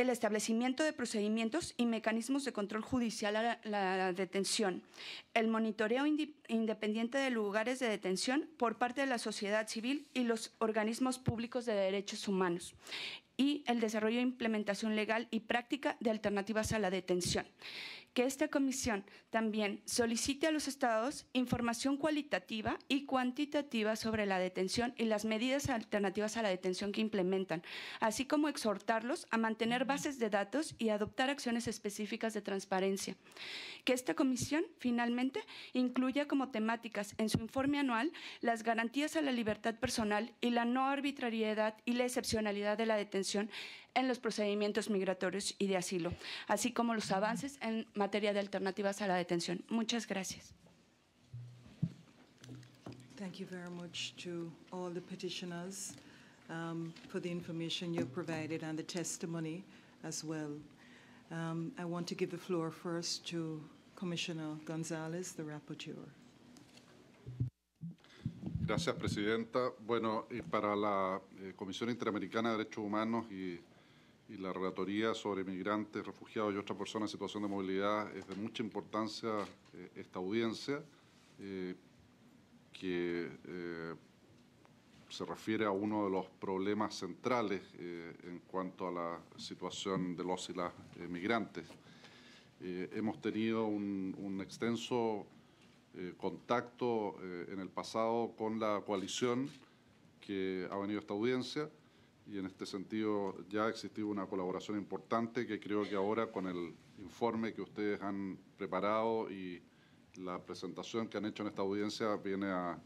el establecimiento de procedimientos y mecanismos de control judicial a la, detención, el monitoreo independiente de lugares de detención por parte de la sociedad civil y los organismos públicos de derechos humanos y el desarrollo e implementación legal y práctica de alternativas a la detención que esta comisión también solicite a los estados información cualitativa y cuantitativa sobre la detención y las medidas alternativas a la detención que implementan, así como exhortarlos a mantener bases de datos y adoptar acciones específicas de transparencia. Que esta comisión finalmente incluya como temáticas en su informe anual las garantías a la libertad personal y la no arbitrariedad y la excepcionalidad de la detención en los procedimientos migratorios y de asilo, así como los avances en materia de alternativas a la detención. Muchas gracias. Thank you very much to all the petitioners um, for the information you provided and the testimony as well. Um, I want to give the floor first to Commissioner Gonzalez, the rapporteur. Gracias, Presidenta. Bueno, y para la eh, Comisión Interamericana de Derechos Humanos y y la relatoría sobre migrantes, refugiados y otras personas en situación de movilidad es de mucha importancia eh, esta audiencia eh, que eh, se refiere a uno de los problemas centrales en cuanto a la situación de los y las migrantes. hemos tenido un, un extenso contacto en el pasado con la coalición que ha venido a esta audiencia y en este sentido ya ha existido una colaboración importante que creo que ahora con el informe que ustedes han preparado y la presentación que han hecho en esta audiencia viene a,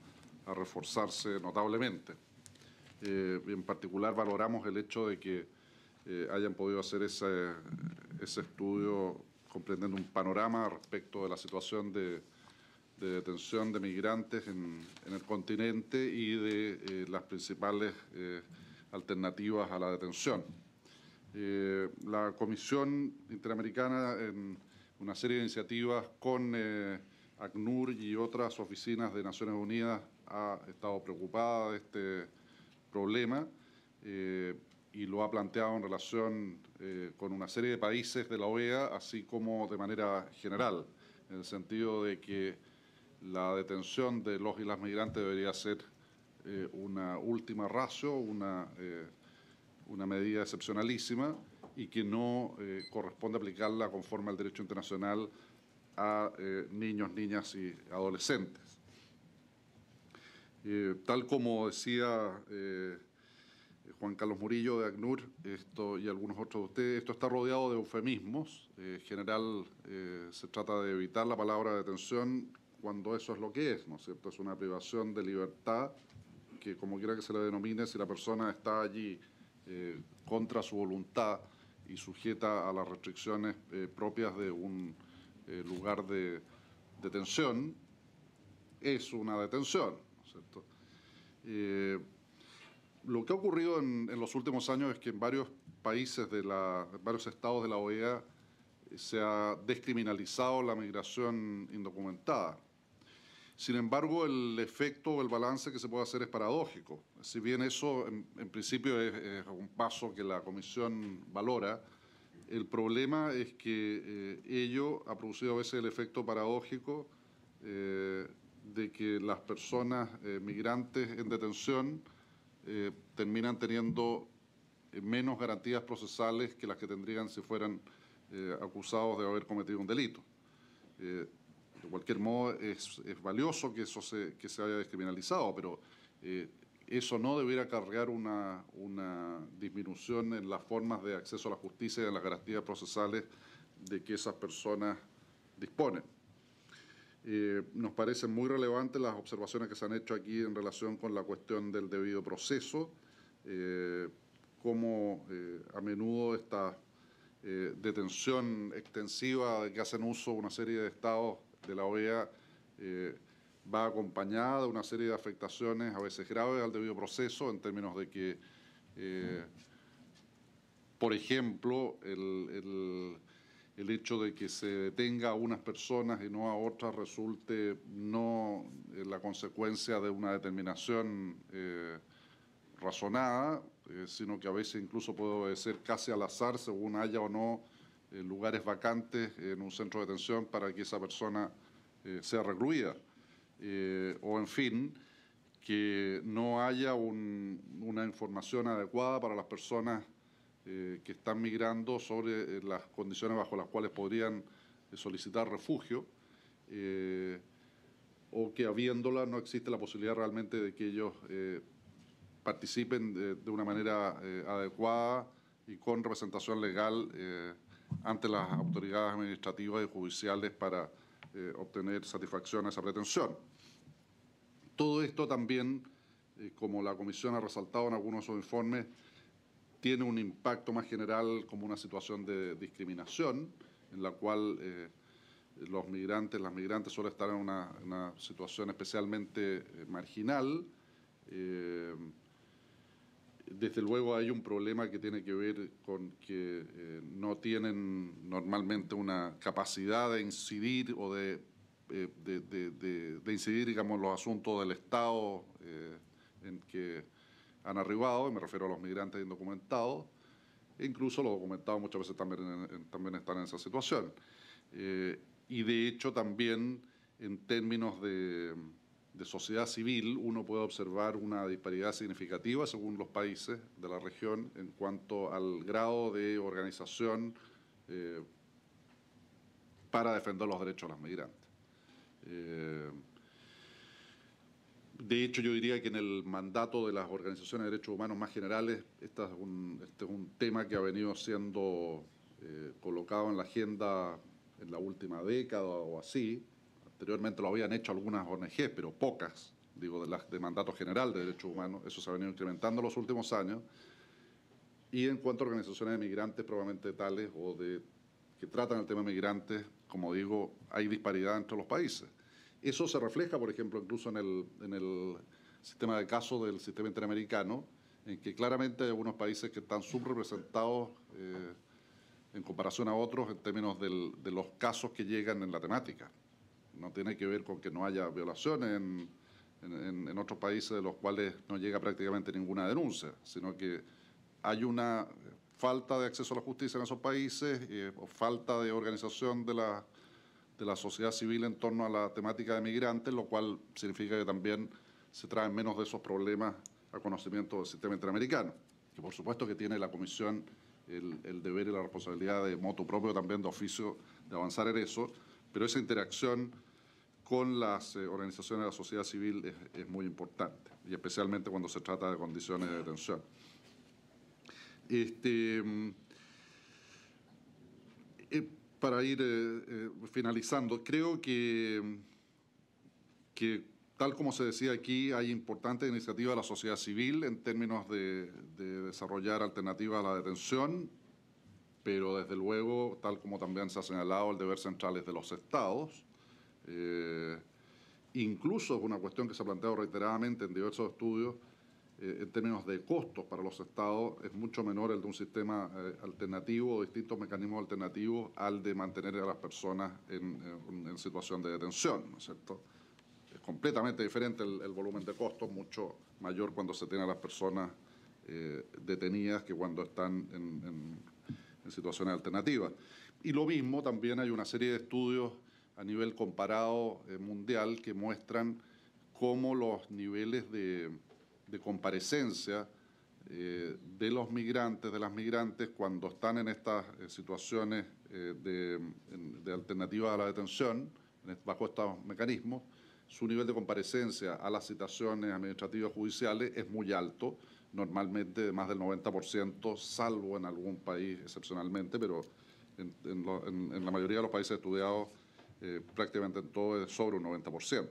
reforzarse notablemente. Eh, en particular valoramos el hecho de que eh, hayan podido hacer ese, estudio comprendiendo un panorama respecto de la situación de, detención de migrantes en, el continente y de eh, las principales alternativas a la detención. Eh, la Comisión Interamericana, en una serie de iniciativas con eh, ACNUR y otras oficinas de Naciones Unidas, ha estado preocupada de este problema eh, y lo ha planteado en relación con una serie de países de la OEA, así como de manera general, en el sentido de que la detención de los y las migrantes debería ser eh, una última ratio, eh, una, medida excepcionalísima y que no eh, corresponde aplicarla conforme al derecho internacional a niños, niñas y adolescentes. tal como decía Juan Carlos Murillo de ACNUR esto, y algunos otros de ustedes, esto está rodeado de eufemismos. en general se trata de evitar la palabra detención cuando eso es lo que es, ¿no es cierto? Es una privación de libertad que como quiera que se la denomine, si la persona está allí eh, contra su voluntad y sujeta a las restricciones eh, propias de un eh, lugar de detención, es una detención, lo que ha ocurrido en, los últimos años es que en varios países de la, en varios estados de la OEA se ha descriminalizado la migración indocumentada. Sin embargo, el efecto o el balance que se puede hacer es paradójico. Si bien eso en, principio es, un paso que la Comisión valora, el problema es que eh, ello ha producido a veces el efecto paradójico eh, de que las personas eh, migrantes en detención terminan teniendo menos garantías procesales que las que tendrían si fueran acusados de haber cometido un delito. De cualquier modo, es, valioso que eso se, que se haya descriminalizado, pero eh, eso no debiera cargar una, una, disminución en las formas de acceso a la justicia y en las garantías procesales de que esas personas disponen. Eh, nos parecen muy relevantes las observaciones que se han hecho aquí en relación con la cuestión del debido proceso, eh, como a menudo esta detención extensiva de que hacen uso una serie de estados de la OEA eh, va acompañada de una serie de afectaciones, a veces graves, al debido proceso, en términos de que, eh, por ejemplo, el, hecho de que se detenga a unas personas y no a otras resulte no la consecuencia de una determinación eh, razonada, sino que a veces incluso puede ser casi al azar según haya o no eh, lugares vacantes en un centro de detención para que esa persona eh, sea recluida. Eh, o en fin, que no haya una información adecuada para las personas que están migrando sobre las condiciones bajo las cuales podrían solicitar refugio o que habiéndola no existe la posibilidad realmente de que ellos participen de, una manera adecuada y con representación legal ante las autoridades administrativas y judiciales para eh, obtener satisfacción a esa pretensión. Todo esto también, eh, como la Comisión ha resaltado en algunos de sus informes, tiene un impacto más general como una situación de discriminación en la cual eh, los migrantes, las migrantes suelen estar en una, una situación especialmente marginal. Desde luego hay un problema que tiene que ver con que eh, no tienen normalmente una capacidad de incidir o de, eh, de, incidir, digamos, los asuntos del Estado eh, en que han arribado, me refiero a los migrantes indocumentados, e incluso los documentados muchas veces también, también están en esa situación. y de hecho también en términos de de sociedad civil, uno puede observar una disparidad significativa según los países de la región en cuanto al grado de organización eh, para defender los derechos de los migrantes. Eh, de hecho, yo diría que en el mandato de las organizaciones de derechos humanos más generales, este es un, tema que ha venido siendo eh, colocado en la agenda en la última década o así, Anteriormente lo habían hecho algunas ONG, pero pocas, digo, de, las de mandato general de derechos humanos. Eso se ha venido incrementando en los últimos años. Y en cuanto a organizaciones de migrantes, probablemente tales o de que tratan el tema de migrantes, como digo, hay disparidad entre los países. Eso se refleja, por ejemplo, incluso en el, sistema de casos del sistema interamericano, en que claramente hay algunos países que están subrepresentados eh, en comparación a otros en términos de los casos que llegan en la temática no tiene que ver con que no haya violaciones en, otros países de los cuales no llega prácticamente ninguna denuncia, sino que hay una falta de acceso a la justicia en esos países eh, o falta de organización de la, sociedad civil en torno a la temática de migrantes, lo cual significa que también se traen menos de esos problemas a conocimiento del sistema interamericano, que por supuesto que tiene la Comisión el, el deber y la responsabilidad de moto propio también de oficio de avanzar en eso pero esa interacción con las eh, organizaciones de la sociedad civil es, muy importante, y especialmente cuando se trata de condiciones de detención. Este, mm, eh, para ir eh, finalizando, creo que, que, tal como se decía aquí, hay importantes iniciativas de la sociedad civil en términos de desarrollar alternativas a la detención, pero desde luego, tal como también se ha señalado, el deber central es de los estados. Eh, incluso es una cuestión que se ha planteado reiteradamente en diversos estudios, eh, en términos de costos para los estados, es mucho menor el de un sistema eh, alternativo o distintos mecanismos alternativos al de mantener a las personas en, situación de detención, ¿no es completamente diferente el, volumen de costos, mucho mayor cuando se tiene a las personas detenidas que cuando están en en situaciones alternativas. Y lo mismo también hay una serie de estudios a nivel comparado eh, mundial que muestran cómo los niveles de, comparecencia eh, de los migrantes, de las migrantes, cuando están en estas eh, situaciones de, de alternativa a la detención, bajo estos mecanismos, su nivel de comparecencia a las citaciones administrativas judiciales es muy alto normalmente más del 90%, salvo en algún país excepcionalmente, pero en, la mayoría de los países estudiados eh, prácticamente en todo es sobre un 90%.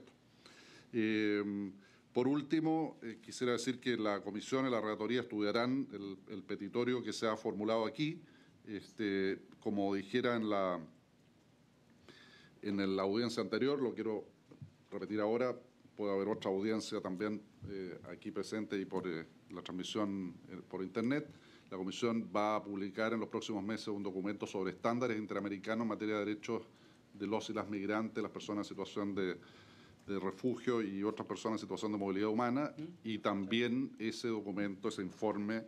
Em, por último, eh, quisiera decir que la comisión y la relatoría estudiarán el, petitorio que se ha formulado aquí. Este, como dijera en la, en la audiencia anterior, lo quiero repetir ahora, puede haber otra audiencia también eh, aquí presente y por, la transmisión eh, por Internet. La Comisión va a publicar en los próximos meses un documento sobre estándares interamericanos en materia de derechos de los y las migrantes, las personas en situación de, refugio y otras personas en situación de movilidad humana. Y también ese documento, ese informe,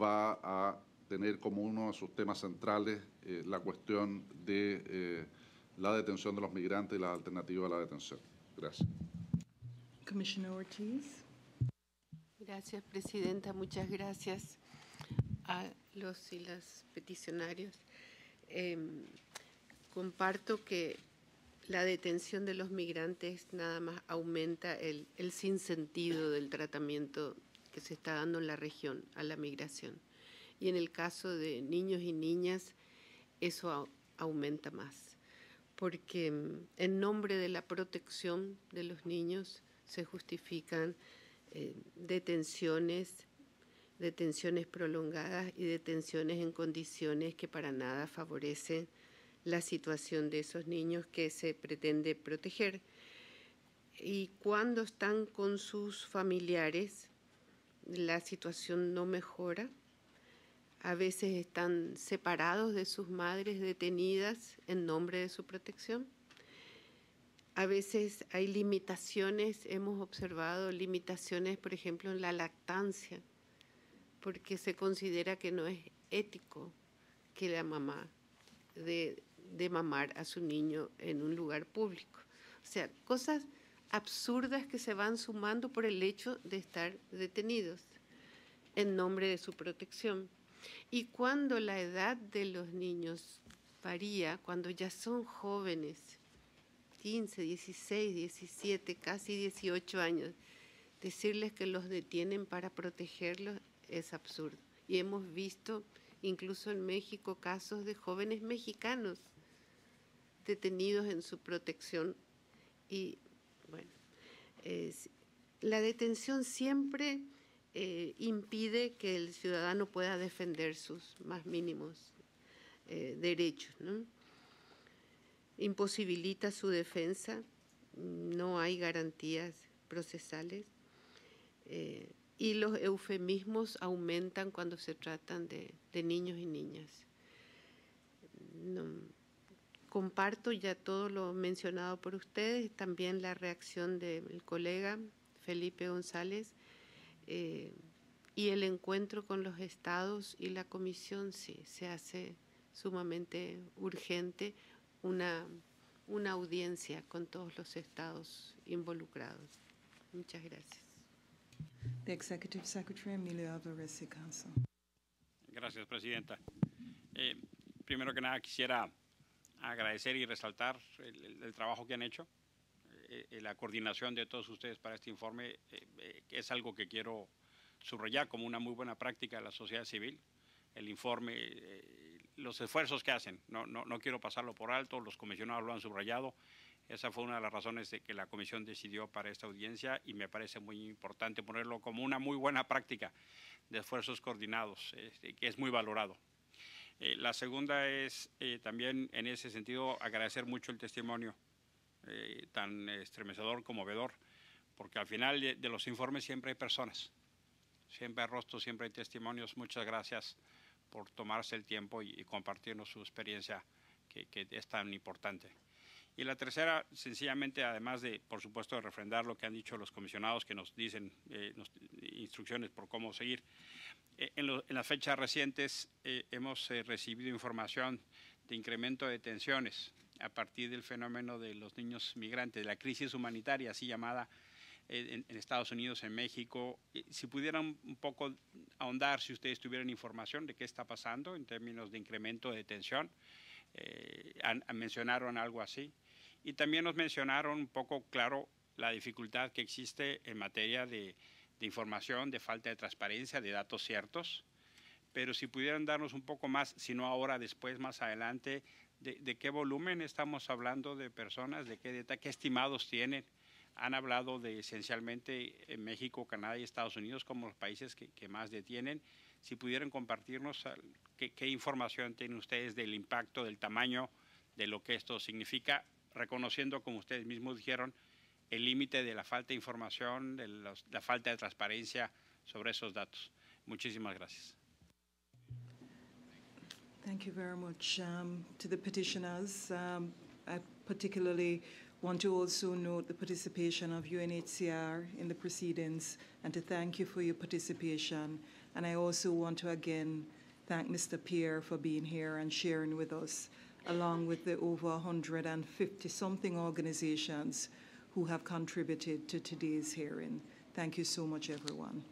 va a tener como uno de sus temas centrales eh, la cuestión de eh, la detención de los migrantes y la alternativa a la detención. Gracias. Gracias, Presidenta. Muchas gracias a los y las peticionarios. Em, comparto que la detención de los migrantes nada más aumenta el, sinsentido del tratamiento que se está dando en la región a la migración. Y en el caso de niños y niñas, eso aumenta más, porque em, en nombre de la protección de los niños se justifican eh, detenciones, detenciones prolongadas y detenciones en condiciones que para nada favorecen la situación de esos niños que se pretende proteger. Y cuando están con sus familiares, la situación no mejora. A veces están separados de sus madres detenidas en nombre de su protección a veces hay limitaciones, hemos observado limitaciones, por ejemplo, en la lactancia, porque se considera que no es ético que la mamá de, de mamar a su niño en un lugar público. O sea, cosas absurdas que se van sumando por el hecho de estar detenidos en nombre de su protección. Y cuando la edad de los niños varía, cuando ya son jóvenes, 15, 16, 17, casi 18 años, decirles que los detienen para protegerlos es absurdo. Y hemos visto incluso en México casos de jóvenes mexicanos detenidos en su protección. Y bueno, la detención siempre eh, impide que el ciudadano pueda defender sus más mínimos eh, derechos. ¿no? imposibilita su defensa, no hay garantías procesales eh, y los eufemismos aumentan cuando se tratan de, niños y niñas. comparto ya todo lo mencionado por ustedes, también la reacción del colega Felipe González eh, y el encuentro con los estados y la comisión sí se hace sumamente urgente una, una audiencia con todos los estados involucrados. Muchas gracias. The Executive Secretary Emilio Alvarez. y Gracias, Presidenta. Eh, primero que nada, quisiera agradecer y resaltar el, trabajo que han hecho. Eh, eh, la coordinación de todos ustedes para este informe eh, es algo que quiero subrayar como una muy buena práctica de la sociedad civil. El informe los esfuerzos que hacen. No, quiero pasarlo por alto, los comisionados lo han subrayado. Esa fue una de las razones de que la comisión decidió para esta audiencia y me parece muy importante ponerlo como una muy buena práctica de esfuerzos coordinados, este, que es muy valorado. Eh, la segunda es eh, también en ese sentido agradecer mucho el testimonio eh, tan estremecedor, conmovedor, porque al final de, de los informes siempre hay personas, siempre hay rostros, siempre hay testimonios. Muchas gracias por tomarse el tiempo y, compartirnos su experiencia que, es tan importante. Y la tercera, sencillamente, además de, por supuesto, refrendar lo que han dicho los comisionados que nos dicen eh, instrucciones por cómo seguir, eh, en, las fechas recientes eh, hemos recibido información de incremento de tensiones a partir del fenómeno de los niños migrantes, de la crisis humanitaria, así llamada, en, Estados Unidos, en México. Si pudieran un poco ahondar, si ustedes tuvieran información de qué está pasando en términos de incremento de tensión, eh, mencionaron algo así. Y también nos mencionaron un poco, claro, la dificultad que existe en materia de, información, de falta de transparencia, de datos ciertos. Pero si pudieran darnos un poco más, si no ahora, después, más adelante, de, de, qué volumen estamos hablando de personas, de qué, de, qué estimados tienen han hablado de esencialmente eh, México, Canadá y Estados Unidos como los países que, más detienen. Si pudieran compartirnos qué, información tienen ustedes del impacto, del tamaño, de lo que esto significa, reconociendo, como ustedes mismos dijeron, el límite de la falta de información, de la falta de transparencia sobre esos datos. Muchísimas gracias. Thank you very much um, to the petitioners. Um, particularly want to also note the participation of UNHCR in the proceedings and to thank you for your participation. And I also want to again thank Mr. Pierre for being here and sharing with us, along with the over 150 something organizations who have contributed to today's hearing. Thank you so much, everyone.